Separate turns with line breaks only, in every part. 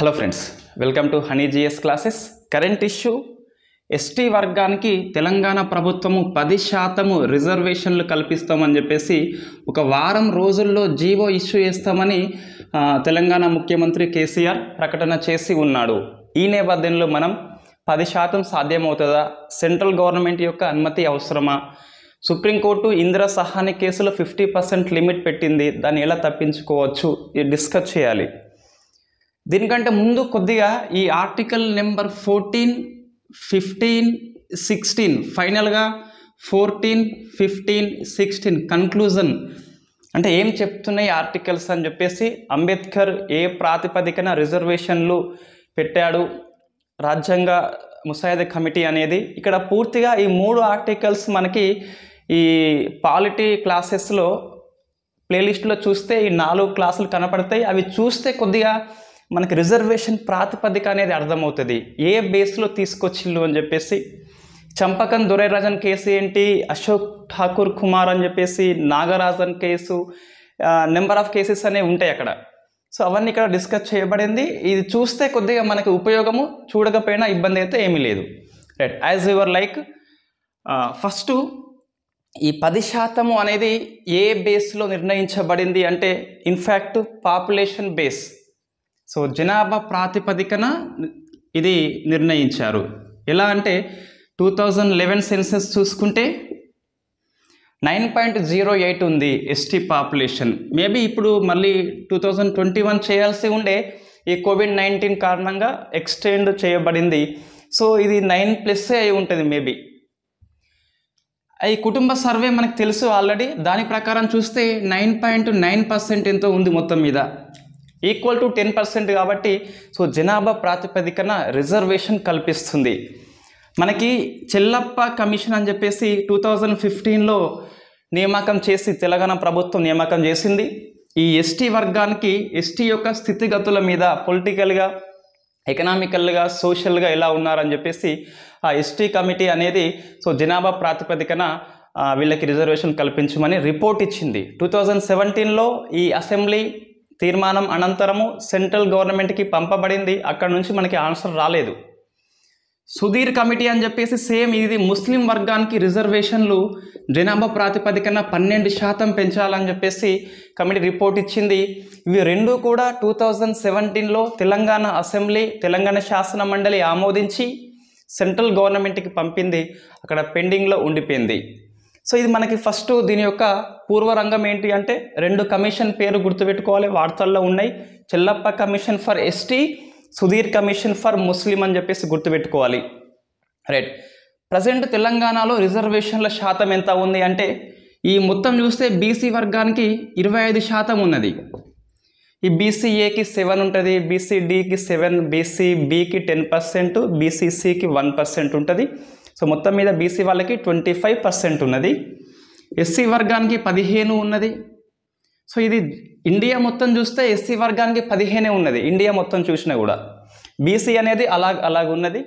hello friends welcome to honey GS classes current issue ST వర్గానికి తెలంగాణ ప్రభుత్వము పది శాతము రిజర్వేషన్లు కల్పిస్తామని చెప్పేసి ఒక వారం రోజుల్లో జీవో ఇష్యూ చేస్తామని తెలంగాణ ముఖ్యమంత్రి కేసీఆర్ ప్రకటన చేసి ఉన్నాడు ఈ నేపథ్యంలో మనం పది శాతం సాధ్యమవుతుందా సెంట్రల్ గవర్నమెంట్ యొక్క అనుమతి అవసరమా సుప్రీంకోర్టు ఇందిర సహాని కేసులో ఫిఫ్టీ పర్సెంట్ లిమిట్ పెట్టింది దాన్ని ఎలా తప్పించుకోవచ్చు డిస్కస్ చేయాలి దీనికంటే ముందు కొద్దిగా ఈ article number fourteen fifteen sixteen ఫైనల్గా ఫోర్టీన్ ఫిఫ్టీన్ సిక్స్టీన్ కన్క్లూజన్ అంటే ఏం చెప్తున్నాయి ఆర్టికల్స్ అని చెప్పేసి అంబేద్కర్ ఏ ప్రాతిపదికన రిజర్వేషన్లు పెట్టాడు రాజ్యాంగ ముసాయిదా కమిటీ అనేది ఇక్కడ పూర్తిగా ఈ మూడు ఆర్టికల్స్ మనకి ఈ పాలిటీ క్లాసెస్లో ప్లేలిస్ట్లో చూస్తే ఈ నాలుగు క్లాసులు కనపడతాయి అవి చూస్తే కొద్దిగా మనకి రిజర్వేషన్ ప్రాతిపదిక అనేది అర్థమవుతుంది ఏ బేస్లో తీసుకొచ్చిల్లు అని చెప్పేసి చంపకం దొరైరాజన్ కేసు ఏంటి అశోక్ ఠాకూర్ కుమార్ అని చెప్పేసి Nagarajan case number of cases అనేవి ఉంటాయి అక్కడ సో అవన్నీ ఇక్కడ డిస్కస్ చేయబడింది ఇది చూస్తే కొద్దిగా మనకి ఉపయోగము చూడకపోయినా ఇబ్బంది అయితే ఏమీ లేదు right as your like first ఈ పది శాతము అనేది ఏ బేస్లో నిర్ణయించబడింది అంటే ఇన్ఫ్యాక్ట్ పాపులేషన్ బేస్ సో జనాభా ప్రాతిపదికన ఇది నిర్ణయించారు ఎలా అంటే టూ థౌజండ్ లెవెన్ సెన్సెస్ చూసుకుంటే నైన్ పాయింట్ జీరో ఎయిట్ ఉంది ఎస్టీ పాపులేషన్ మేబీ ఇప్పుడు మళ్ళీ టూ థౌజండ్ ట్వంటీ వన్ చేయాల్సి ఉండే ఈ కోవిడ్ నైన్టీన్ కారణంగా ఎక్స్టెండ్ చేయబడింది సో ఇది నైన్ ప్లస్సే అయి ఉంటుంది మేబీ ఈ కుటుంబ సర్వే మనకు తెలుసు ఆల్రెడీ దాని ప్రకారం చూస్తే నైన్ పాయింట్ నైన్ పర్సెంట్ ఎంతో ఉంది మొత్తం మీద ఈక్వల్ టు టెన్ పర్సెంట్ కాబట్టి సో జనాభా ప్రాతిపదికన రిజర్వేషన్ కల్పిస్తుంది మనకి చెల్లప్ప కమిషన్ అని చెప్పేసి టూ థౌజండ్ ఫిఫ్టీన్లో నియామకం చేసి తెలంగాణ ప్రభుత్వం నియామకం చేసింది ఈ ఎస్టీ వర్గానికి ఎస్టీ యొక్క స్థితిగతుల మీద పొలిటికల్గా ఎకనామికల్గా సోషల్గా ఎలా ఉన్నారని చెప్పేసి ఆ ఎస్టీ కమిటీ అనేది సో జనాభా ప్రాతిపదికన వీళ్ళకి రిజర్వేషన్ కల్పించమని రిపోర్ట్ ఇచ్చింది టూ థౌజండ్ సెవెంటీన్లో ఈ అసెంబ్లీ తీర్మానం అనంతరము సెంట్రల్ గవర్నమెంట్కి పంపబడింది అక్కడ నుంచి మనకి ఆన్సర్ రాలేదు సుధీర్ కమిటీ అని చెప్పేసి సేమ్ ఇది ముస్లిం వర్గానికి రిజర్వేషన్లు జనాభా ప్రాతిపదికన పన్నెండు శాతం పెంచాలని చెప్పేసి కమిటీ రిపోర్ట్ ఇచ్చింది ఇవి రెండూ కూడా టూ థౌజండ్ సెవెంటీన్లో తెలంగాణ అసెంబ్లీ తెలంగాణ శాసన మండలి ఆమోదించి సెంట్రల్ గవర్నమెంట్కి పంపింది అక్కడ పెండింగ్లో ఉండిపోయింది సో ఇది మనకి ఫస్ట్ దీని యొక్క పూర్వరంగం ఏంటి అంటే రెండు కమిషన్ పేరు గుర్తుపెట్టుకోవాలి వార్తల్లో ఉన్నాయి Chellappa commission for ST Sudhir commission for Muslim అని చెప్పేసి గుర్తుపెట్టుకోవాలి రైట్ ప్రజెంట్ తెలంగాణలో రిజర్వేషన్ల శాతం ఎంత ఉంది అంటే ఈ మొత్తం చూస్తే బీసీ వర్గానికి ఇరవై ఐదు శాతం ఉన్నది ఈ బీసీఏకి సెవెన్ ఉంటుంది బీసీడీకి సెవెన్ బీసీబీకి టెన్ పర్సెంట్ బీసీసీకి వన్ పర్సెంట్ ఉంటుంది సో మొత్తం మీద బీసీ వాళ్ళకి ట్వంటీ ఫైవ్ పర్సెంట్ ఉన్నది ఎస్సీ వర్గానికి పదిహేను ఉన్నది సో ఇది ఇండియా మొత్తం చూస్తే ఎస్సీ వర్గానికి పదిహేనే ఉన్నది ఇండియా మొత్తం చూసినా కూడా బీసీ అనేది అలా అలాగ ఉన్నది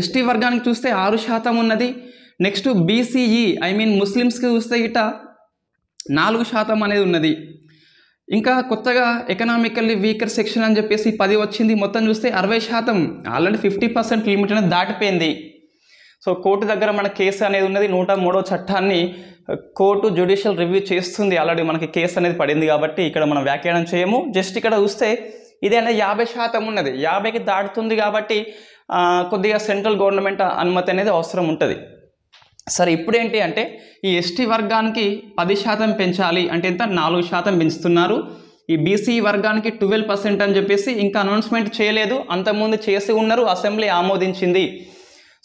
ఎస్టీ వర్గానికి చూస్తే ఆరు శాతం ఉన్నది నెక్స్ట్ బీసీఈ ఐ మీన్ ముస్లిమ్స్కి చూస్తే ఇట నాలుగు శాతం అనేది ఉన్నది ఇంకా కొత్తగా ఎకనామికల్లీ వీకర్ సెక్షన్ అని చెప్పేసి పది వచ్చింది మొత్తం చూస్తే అరవై శాతం ఆల్రెడీ ఫిఫ్టీ పర్సెంట్ లిమిట్ అనేది దాటిపోయింది సో కోర్టు దగ్గర మన కేసు అనేది ఉన్నది నూట మూడో చట్టాన్ని కోర్టు జ్యుడిషియల్ రివ్యూ చేస్తుంది ఆల్రెడీ మనకి కేసు అనేది పడింది కాబట్టి ఇక్కడ మనం వ్యాఖ్యానం చేయము జస్ట్ ఇక్కడ చూస్తే ఇది అనేది యాభై శాతం ఉన్నది యాభైకి దాటుతుంది కాబట్టి కొద్దిగా సెంట్రల్ గవర్నమెంట్ అనుమతి అనేది అవసరం ఉంటుంది సరే ఇప్పుడు ఏంటి అంటే ఈ ఎస్టీ వర్గానికి పది శాతం పెంచాలి అంటే ఎంత నాలుగు శాతం పెంచుతున్నారు ఈ బీసీ వర్గానికి ట్వెల్వ్ పర్సెంట్ అని చెప్పేసి ఇంకా అనౌన్స్మెంట్ చేయలేదు అంతకుముందు చేసి ఉన్నారు అసెంబ్లీ ఆమోదించింది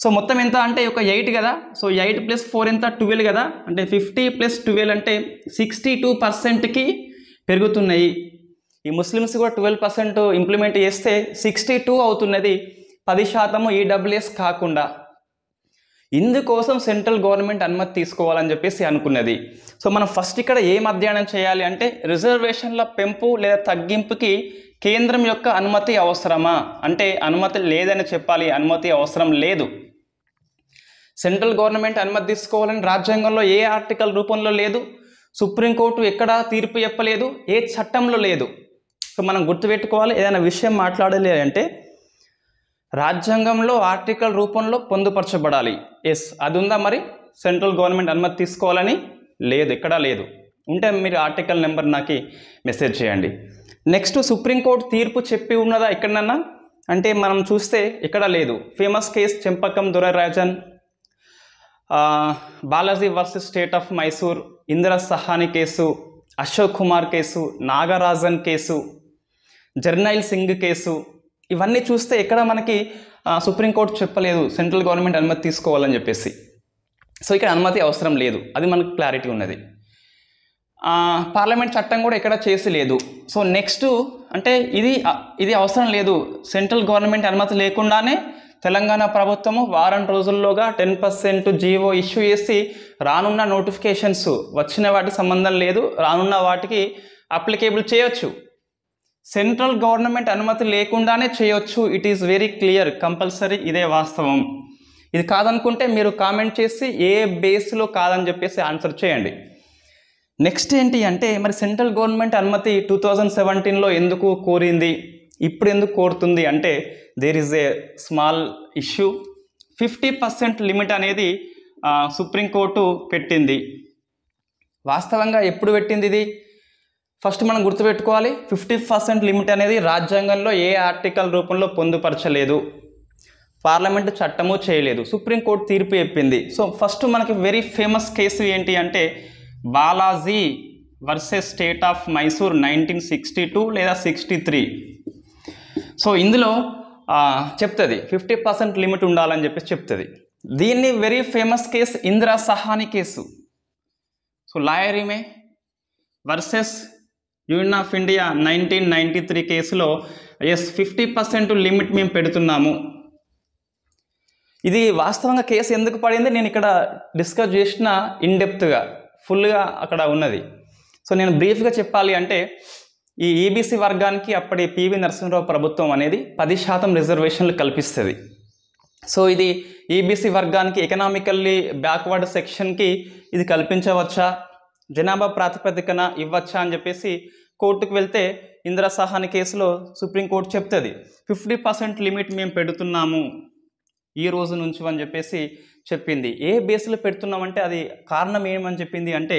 సో మొత్తం ఎంత అంటే ఒక ఎయిట్ కదా సో ఎయిట్ ప్లస్ ఫోర్ ఎంత ట్వెల్వ్ కదా అంటే ఫిఫ్టీ ప్లస్ ట్వెల్వ్ అంటే సిక్స్టీ టూ పర్సెంట్కి పెరుగుతున్నాయి ఈ ముస్లిమ్స్ కూడా ట్వెల్వ్ పర్సెంట్ ఇంప్లిమెంట్ చేస్తే సిక్స్టీ టూ అవుతున్నది పది శాతము ఈడబ్ల్యూఎస్ e కాకుండా ఇందుకోసం సెంట్రల్ గవర్నమెంట్ అనుమతి తీసుకోవాలని చెప్పేసి అనుకున్నది సో మనం ఫస్ట్ ఇక్కడ ఏం అధ్యయనం చేయాలి అంటే రిజర్వేషన్ల పెంపు లేదా తగ్గింపుకి కేంద్రం యొక్క అనుమతి అవసరమా అంటే అనుమతి లేదని చెప్పాలి అనుమతి అవసరం లేదు సెంట్రల్ గవర్నమెంట్ అనుమతి తీసుకోవాలని రాజ్యాంగంలో ఏ ఆర్టికల్ రూపంలో లేదు సుప్రీంకోర్టు ఎక్కడ తీర్పు చెప్పలేదు ఏ చట్టంలో లేదు సో మనం గుర్తుపెట్టుకోవాలి ఏదైనా విషయం మాట్లాడాలి అంటే రాజ్యాంగంలో ఆర్టికల్ రూపంలో పొందుపరచబడాలి ఎస్ అది ఉందా మరి సెంట్రల్ గవర్నమెంట్ అనుమతి తీసుకోవాలని లేదు ఎక్కడా లేదు ఉంటే మీరు ఆర్టికల్ నెంబర్ నాకు మెసేజ్ చేయండి నెక్స్ట్ సుప్రీంకోర్టు తీర్పు చెప్పి ఉన్నదా ఎక్కడన్నా అంటే మనం చూస్తే ఎక్కడా లేదు famous case Champakam Dorairajan Balaji versus state of Mysore Indira Sawhney case Ashok Kumar case Nagarajan case Jarnail Singh case ఇవన్నీ చూస్తే ఎక్కడ మనకి సుప్రీంకోర్టు చెప్పలేదు సెంట్రల్ గవర్నమెంట్ అనుమతి తీసుకోవాలని చెప్పేసి సో ఇక్కడ అనుమతి అవసరం లేదు అది మనకు క్లారిటీ ఉన్నది పార్లమెంట్ చట్టం కూడా ఎక్కడ చేసి లేదు సో నెక్స్ట్ అంటే ఇది ఇది అవసరం లేదు సెంట్రల్ గవర్నమెంట్ అనుమతి లేకుండానే తెలంగాణ ప్రభుత్వము వారం రోజుల్లోగా టెన్ పర్సెంట్ జీవో ఇష్యూ చేసి రానున్న నోటిఫికేషన్స్ వచ్చిన వాటికి సంబంధం లేదు రానున్న వాటికి అప్లికేబుల్ చేయొచ్చు సెంట్రల్ గవర్నమెంట్ అనుమతి లేకుండానే చేయొచ్చు it is very clear compulsory ఇదే వాస్తవం ఇది కాదనుకుంటే మీరు కామెంట్ చేసి ఏ బేస్లో కాదని చెప్పేసి ఆన్సర్ చేయండి నెక్స్ట్ ఏంటి అంటే మరి సెంట్రల్ గవర్నమెంట్ అనుమతి టూ థౌజండ్ సెవెంటీన్లో ఎందుకు కోరింది ఇప్పుడు ఎందుకు కోరుతుంది అంటే there is a small issue fifty percent limit అనేది సుప్రీంకోర్టు పెట్టింది వాస్తవంగా ఎప్పుడు పెట్టింది ఇది ఫస్ట్ మనం గుర్తుపెట్టుకోవాలి ఫిఫ్టీ పర్సెంట్ లిమిట్ అనేది రాజ్యాంగంలో ఏ ఆర్టికల్ రూపంలో పొందుపరచలేదు పార్లమెంట్ చట్టము చేయలేదు సుప్రీంకోర్టు తీర్పు చెప్పింది సో ఫస్ట్ మనకి వెరీ ఫేమస్ కేసు ఏంటి అంటే Balaji versus state of Mysore nineteen sixty two లేదా సిక్స్టీ త్రీ సో ఇందులో చెప్తుంది ఫిఫ్టీ పర్సెంట్ లిమిట్ ఉండాలని చెప్పేసి చెప్తుంది దీన్ని very famous case Indira Sawhney case so లాయరిమే versus union of India nineteen ninety three కేసులో ఎస్ ఫిఫ్టీ పర్సెంట్ లిమిట్ మేము పెడుతున్నాము ఇది వాస్తవంగా కేసు ఎందుకు పడింది నేను ఇక్కడ డిస్కస్ చేసిన ఇన్డెప్త్గా ఫుల్గా అక్కడ ఉన్నది సో నేను బ్రీఫ్గా చెప్పాలి అంటే ఈ ఈబీసీ e వర్గానికి అప్పటి పివి నరసింహరావు ప్రభుత్వం అనేది పది శాతం రిజర్వేషన్లు కల్పిస్తుంది సో ఇది ఈబీసీ e వర్గానికి ఎకనామికల్లీ బ్యాక్వర్డ్ సెక్షన్కి ఇది కల్పించవచ్చా జనాభా ప్రాతిపదికన ఇవ్వచ్చా అని చెప్పేసి కోర్టుకు వెళ్తే ఇందిరా సహాని కేసులో సుప్రీంకోర్టు చెప్తుంది ఫిఫ్టీ పర్సెంట్ లిమిట్ మేము పెడుతున్నాము ఈ రోజు నుంచి అని చెప్పేసి చెప్పింది ఏ బేస్లో పెడుతున్నామంటే అది కారణం ఏమని చెప్పింది అంటే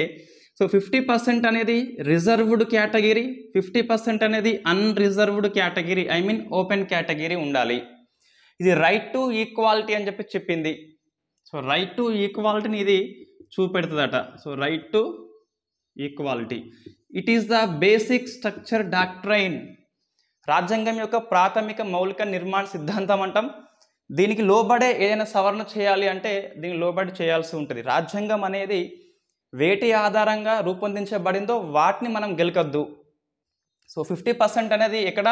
సో ఫిఫ్టీ పర్సెంట్ అనేది రిజర్వ్డ్ కేటగిరీ ఫిఫ్టీ పర్సెంట్ అనేది unreserved category I mean open category ఉండాలి ఇది రైట్ టు ఈక్వాలిటీ అని చెప్పి చెప్పింది సో రైట్ టు ఈక్వాలిటీని ఇది చూపెడుతుందట so right to equality it is the basic structure doctrine రాజ్యాంగం యొక్క ప్రాథమిక మౌలిక నిర్మాణ సిద్ధాంతం అంటాం దీనికి లోబడే ఏదైనా సవరణ చేయాలి అంటే దీనికి లోబడి చేయాల్సి ఉంటుంది రాజ్యాంగం అనేది వేటి ఆధారంగా రూపొందించబడిందో వాటిని మనం గెలకద్దు సో ఫిఫ్టీ పర్సెంట్ అనేది ఇక్కడ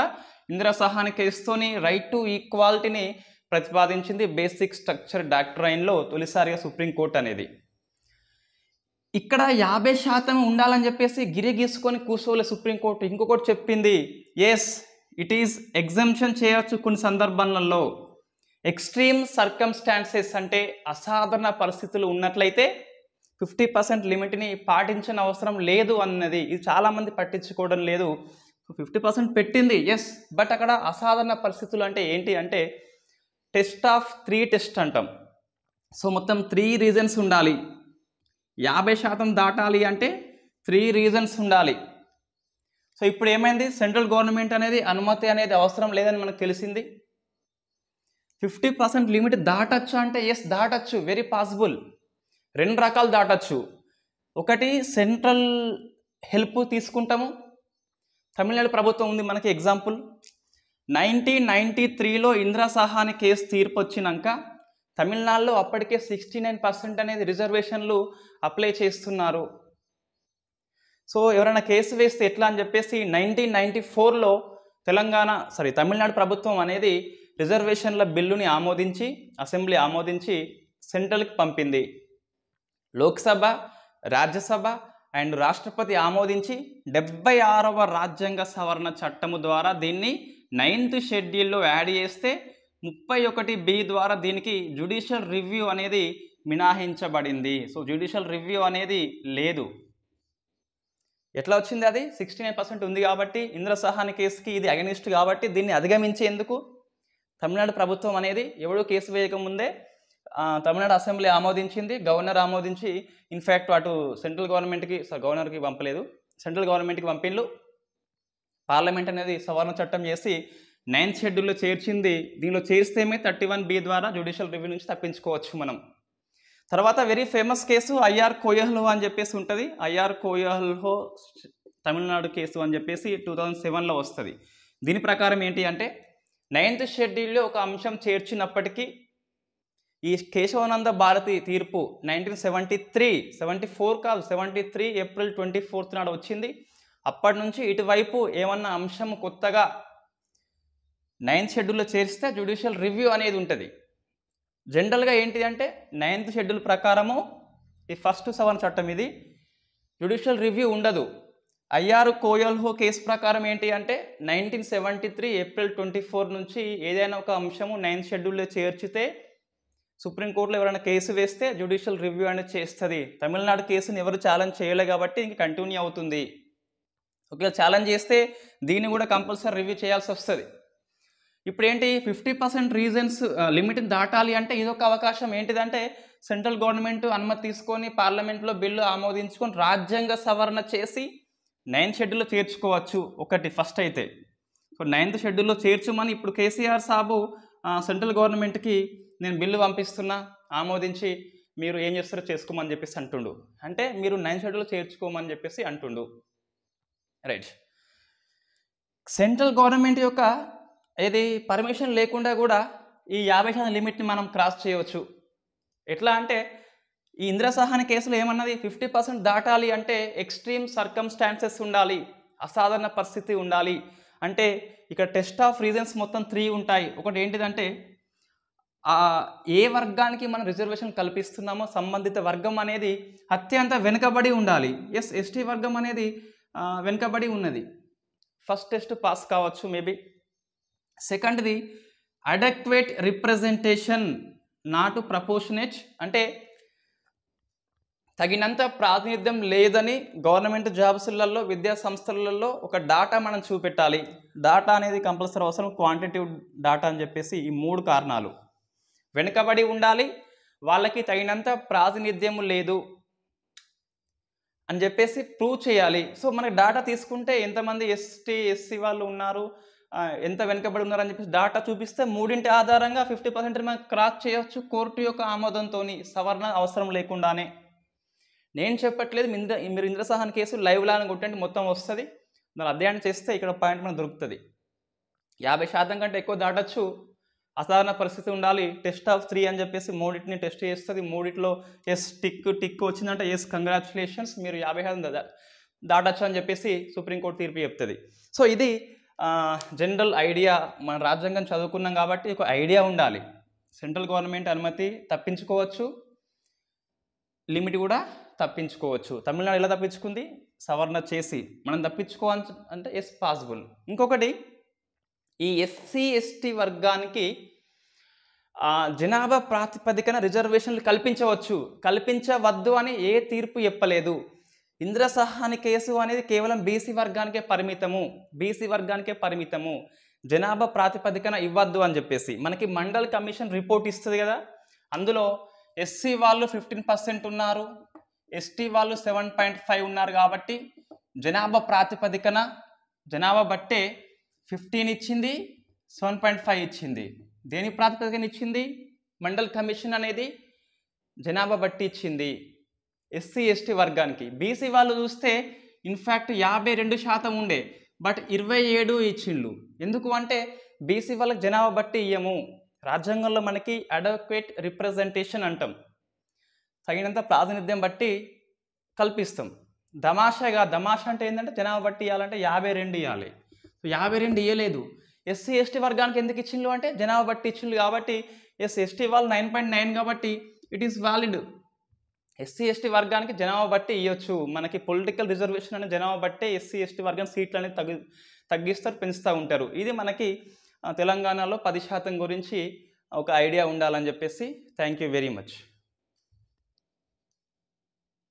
ఇందిర సహానికి ఇస్తూని రైట్ టు ఈక్వాలిటీని ప్రతిపాదించింది బేసిక్ స్ట్రక్చర్ డాక్టరైన్లో తొలిసారిగా సుప్రీంకోర్టు అనేది ఇక్కడ యాభై శాతం ఉండాలని చెప్పేసి గిరి గీసుకొని కూర్చోలే సుప్రీంకోర్టు ఇంకొకటి చెప్పింది ఎస్ ఇట్ ఈజ్ ఎగ్జంప్షన్ చేయవచ్చు కొన్ని సందర్భాలలో ఎక్స్ట్రీమ్ సర్కమ్స్టాన్సెస్ అంటే అసాధారణ పరిస్థితులు ఉన్నట్లయితే ఫిఫ్టీ పర్సెంట్ లిమిట్ని పాటించిన అవసరం లేదు అన్నది ఇది చాలామంది పట్టించుకోవడం లేదు ఫిఫ్టీ పర్సెంట్ పెట్టింది ఎస్ బట్ అక్కడ అసాధారణ పరిస్థితులు అంటే ఏంటి అంటే టెస్ట్ ఆఫ్ త్రీ టెస్ట్ అంటాం సో మొత్తం త్రీ రీజన్స్ ఉండాలి యాభై శాతం దాటాలి అంటే త్రీ రీజన్స్ ఉండాలి సో ఇప్పుడు ఏమైంది సెంట్రల్ గవర్నమెంట్ అనేది అనుమతి అనేది అవసరం లేదని మనకు తెలిసింది ఫిఫ్టీ పర్సెంట్ లిమిట్ దాటచ్చు అంటే ఎస్ దాటచ్చు వెరీ పాసిబుల్ రెండు రకాలు దాటచ్చు ఒకటి సెంట్రల్ హెల్ప్ తీసుకుంటాము తమిళనాడు ప్రభుత్వం ఉంది మనకి ఎగ్జాంపుల్ నైన్టీన్ నైంటీ త్రీలో ఇందిరా సహాని కేసు తీర్పు వచ్చినాక తమిళనాడులో అప్పటికే సిక్స్టీ నైన్ పర్సెంట్ అనేది రిజర్వేషన్లు అప్లై చేస్తున్నారు సో ఎవరైనా కేసు వేస్తే ఎట్లా అని చెప్పేసి నైన్టీన్ నైంటీ ఫోర్లో తెలంగాణ సారీ తమిళనాడు ప్రభుత్వం అనేది రిజర్వేషన్ల బిల్లుని ఆమోదించి అసెంబ్లీ ఆమోదించి సెంట్రల్కి పంపింది లోక్సభ రాజ్యసభ అండ్ రాష్ట్రపతి ఆమోదించి డెబ్బై ఆరవ రాజ్యాంగ సవరణ చట్టము ద్వారా దీన్ని నైన్త్ షెడ్యూల్లో యాడ్ చేస్తే ముప్పై ఒకటి బి ద్వారా దీనికి జ్యుడిషియల్ రివ్యూ అనేది మినహాయించబడింది సో జ్యుడిషియల్ రివ్యూ అనేది లేదు ఎట్లా వచ్చింది అది సిక్స్టీ నైన్ పర్సెంట్ ఉంది కాబట్టి ఇంద్ర సహాని కేసుకి ఇది అగనిస్ట్ కాబట్టి దీన్ని అధిగమించేందుకు తమిళనాడు ప్రభుత్వం అనేది ఎవడో కేసు వేయకముందే తమిళనాడు అసెంబ్లీ ఆమోదించింది గవర్నర్ ఆమోదించి ఇన్ఫ్యాక్ట్ అటు సెంట్రల్ గవర్నమెంట్కి గవర్నర్కి పంపలేదు సెంట్రల్ గవర్నమెంట్కి పంపిళ్ళు పార్లమెంట్ అనేది సవరణ చట్టం చేసి నైన్త్ షెడ్యూల్లో చేర్చింది దీనిలో చేరిస్తేమే థర్టీ వన్ బి ద్వారా జ్యుడిషియల్ రివ్యూ నుంచి తప్పించుకోవచ్చు మనం తర్వాత very famous case IR Coelho అని చెప్పేసి ఉంటుంది ఐఆర్ కోయహ్లో తమిళనాడు కేసు అని చెప్పేసి టూ థౌజండ్ సెవెన్లో వస్తుంది దీని ప్రకారం ఏంటి అంటే నైన్త్ షెడ్యూల్లో ఒక అంశం చేర్చినప్పటికీ ఈ కేశవానంద భారతి తీర్పు nineteen seventy three seventy four కాదు seventy three April twenty fourth నాడు వచ్చింది అప్పటి నుంచి ఇటువైపు ఏమన్నా అంశం కొత్తగా నైన్త్ షెడ్యూల్లో చేరిస్తే జ్యుడిషియల్ రివ్యూ అనేది ఉంటుంది జనరల్గా ఏంటి అంటే నైన్త్ షెడ్యూల్ ప్రకారము ఈ ఫస్ట్ సెవెన్ చట్టం ఇది జ్యుడిషియల్ రివ్యూ ఉండదు ఐఆర్ కోయల్హో కేసు ప్రకారం ఏంటి అంటే nineteen seventy three April twenty four నుంచి ఏదైనా ఒక అంశము నైన్త్ షెడ్యూల్లో చేర్చితే సుప్రీంకోర్టులో ఎవరైనా కేసు వేస్తే జ్యుడిషియల్ రివ్యూ అనేది చేస్తుంది తమిళనాడు కేసుని ఎవరు ఛాలెంజ్ చేయలే కాబట్టి ఇంక కంటిన్యూ అవుతుంది ఒకవేళ ఛాలెంజ్ చేస్తే దీన్ని కూడా కంపల్సరీ రివ్యూ చేయాల్సి వస్తుంది ఇప్పుడు ఏంటి ఫిఫ్టీ పర్సెంట్ రీజన్స్ లిమిట్ని దాటాలి అంటే ఇదొక అవకాశం ఏంటిదంటే సెంట్రల్ గవర్నమెంట్ అనుమతి తీసుకొని పార్లమెంట్లో బిల్లు ఆమోదించుకొని రాజ్యాంగ సవరణ చేసి నైన్త్ షెడ్యూల్లో చేర్చుకోవచ్చు ఒకటి ఫస్ట్ అయితే సో నైన్త్ షెడ్యూల్లో చేర్చమని ఇప్పుడు కేసీఆర్ సాబు సెంట్రల్ గవర్నమెంట్కి నేను బిల్లు పంపిస్తున్నా ఆమోదించి మీరు ఏం చేస్తారో చేసుకోమని చెప్పేసి అంటుండు అంటే మీరు నైన్ షెడ్యూల్ చేర్చుకోమని చెప్పేసి అంటుండు రైట్ సెంట్రల్ గవర్నమెంట్ యొక్క ఏది పర్మిషన్ లేకుండా కూడా ఈ యాభై శాతం లిమిట్ని మనం క్రాస్ చేయవచ్చు ఎట్లా అంటే ఈ ఇందిరా సహాని కేసులో ఏమన్నది ఫిఫ్టీ పర్సెంట్ దాటాలి అంటే ఎక్స్ట్రీమ్ సర్కమ్స్టాన్సెస్ ఉండాలి అసాధారణ పరిస్థితి ఉండాలి అంటే ఇక్కడ టెస్ట్ ఆఫ్ రీజన్స్ మొత్తం త్రీ ఉంటాయి ఒకటి ఏంటిదంటే ఏ వర్గానికి మనం రిజర్వేషన్ కల్పిస్తున్నామో సంబంధిత వర్గం అనేది అత్యంత వెనుకబడి ఉండాలి ఎస్ ఎస్టీ వర్గం అనేది వెనుకబడి ఉన్నది ఫస్ట్ టెస్ట్ పాస్ కావచ్చు మేబీ సెకండ్ది అడక్వేట్ రిప్రజెంటేషన్ నాటు ప్రపోషనేజ్ అంటే తగినంత ప్రాతినిధ్యం లేదని గవర్నమెంట్ జాబ్స్లలో విద్యా సంస్థలలో ఒక డాటా మనం చూపెట్టాలి డాటా అనేది కంపల్సరీ అవసరం క్వాంటిటేటివ్ డాటా అని చెప్పేసి ఈ మూడు కారణాలు వెనుకబడి ఉండాలి వాళ్ళకి తగినంత ప్రాతినిధ్యం లేదు అని చెప్పేసి ప్రూవ్ చేయాలి సో మనకి డాటా తీసుకుంటే ఎంతమంది ఎస్టీ ఎస్సీ వాళ్ళు ఉన్నారు ఎంత వెనుకబడి ఉన్నారని చెప్పేసి డాటా చూపిస్తే మూడింటి ఆధారంగా ఫిఫ్టీ పర్సెంట్ మనం క్రాక్ చేయొచ్చు కోర్టు యొక్క ఆమోదంతో సవరణ అవసరం లేకుండానే నేను చెప్పట్లేదు ఇంద్ర మీరు ఇంద్రసాహన్ కేసు లైవ్ లాన్ కొట్టండి మొత్తం వస్తుంది దాన్ని అధ్యయనం చేస్తే ఇక్కడ పాయింట్ మనకు దొరుకుతుంది యాభై శాతం కంటే ఎక్కువ దాటచ్చు అసాధారణ పరిస్థితి ఉండాలి టెస్ట్ ఆఫ్ త్రీ అని చెప్పేసి మూడింటిని టెస్ట్ చేస్తుంది మూడింటిలో ఎస్ టిక్ టిక్ వచ్చిందంటే ఎస్ కంగ్రాచులేషన్స్ మీరు యాభై దా దాటచ్చు అని చెప్పేసి సుప్రీంకోర్టు తీర్పు చెప్తుంది సో ఇది జనరల్ ఐడియా మన రాజ్యాంగం చదువుకున్నాం కాబట్టి ఒక ఐడియా ఉండాలి సెంట్రల్ గవర్నమెంట్ అనుమతి తప్పించుకోవచ్చు లిమిట్ కూడా తప్పించుకోవచ్చు తమిళనాడు ఎలా తప్పించుకుంది సవర్ణ చేసి మనం తప్పించుకోవచ్చు అంటే ఎస్ పాసిబుల్ ఇంకొకటి ఈ ఎస్సీ ఎస్టీ వర్గానికి జనాభా ప్రాతిపదికన రిజర్వేషన్లు కల్పించవచ్చు కల్పించవద్దు అని ఏ తీర్పు చెప్పలేదు ఇంద్రసహాని కేసు అనేది కేవలం బీసీ వర్గానికే పరిమితము బీసీ వర్గానికే పరిమితము జనాభా ప్రాతిపదికన ఇవ్వద్దు అని చెప్పేసి మనకి మండల్ కమిషన్ రిపోర్ట్ ఇస్తుంది కదా అందులో ఎస్సీ వాళ్ళు ఫిఫ్టీన్ పర్సెంట్ ఉన్నారు ఎస్టీ వాళ్ళు సెవెన్ పాయింట్ ఫైవ్ ఉన్నారు కాబట్టి జనాభా ప్రాతిపదికన జనాభా బట్టే ఫిఫ్టీన్ ఇచ్చింది సెవెన్ పాయింట్ ఫైవ్ ఇచ్చింది దేని ప్రాతిపదికన ఇచ్చింది మండల్ కమిషన్ అనేది జనాభా బట్టి ఇచ్చింది ఎస్సీ ఎస్టీ వర్గానికి బీసీ వాళ్ళు చూస్తే ఇన్ఫ్యాక్ట్ యాభై రెండు శాతం ఉండే బట్ ఇరవై ఏడు ఇచ్చిండ్లు ఎందుకు అంటే బీసీ వాళ్ళకి జనాభా బట్టి ఇయ్యము రాజ్యాంగంలో మనకి అడక్వేట్ రిప్రజెంటేషన్ అంటాం తగినంత ప్రాతినిధ్యం బట్టి కల్పిస్తాం దమాషగా దమాషా అంటే ఏంటంటే జనాభా బట్టి ఇవ్వాలంటే యాభై రెండు ఇవ్వాలి సో యాభై రెండు ఇవ్వలేదు ఎస్సీ ఎస్టీ వర్గానికి ఎందుకు ఇచ్చిండ్రు అంటే జనాభా బట్టి ఇచ్చిండ్రు కాబట్టి ఎస్ ఎస్టీ వాళ్ళు నైన్ పాయింట్ నైన్ కాబట్టి it is valid SC ST వర్గానికి జనాభా బట్టి ఇవ్వచ్చు మనకి పొలిటికల్ రిజర్వేషన్ అనే జనాభా బట్టి ఎస్సీ ఎస్టీ వర్గం సీట్లు అనేది తగ్గి తగ్గిస్తారు పెంచుతూ ఉంటారు ఇది మనకి తెలంగాణలో పది శాతం గురించి ఒక ఐడియా ఉండాలని చెప్పేసి థ్యాంక్ యూ వెరీ మచ్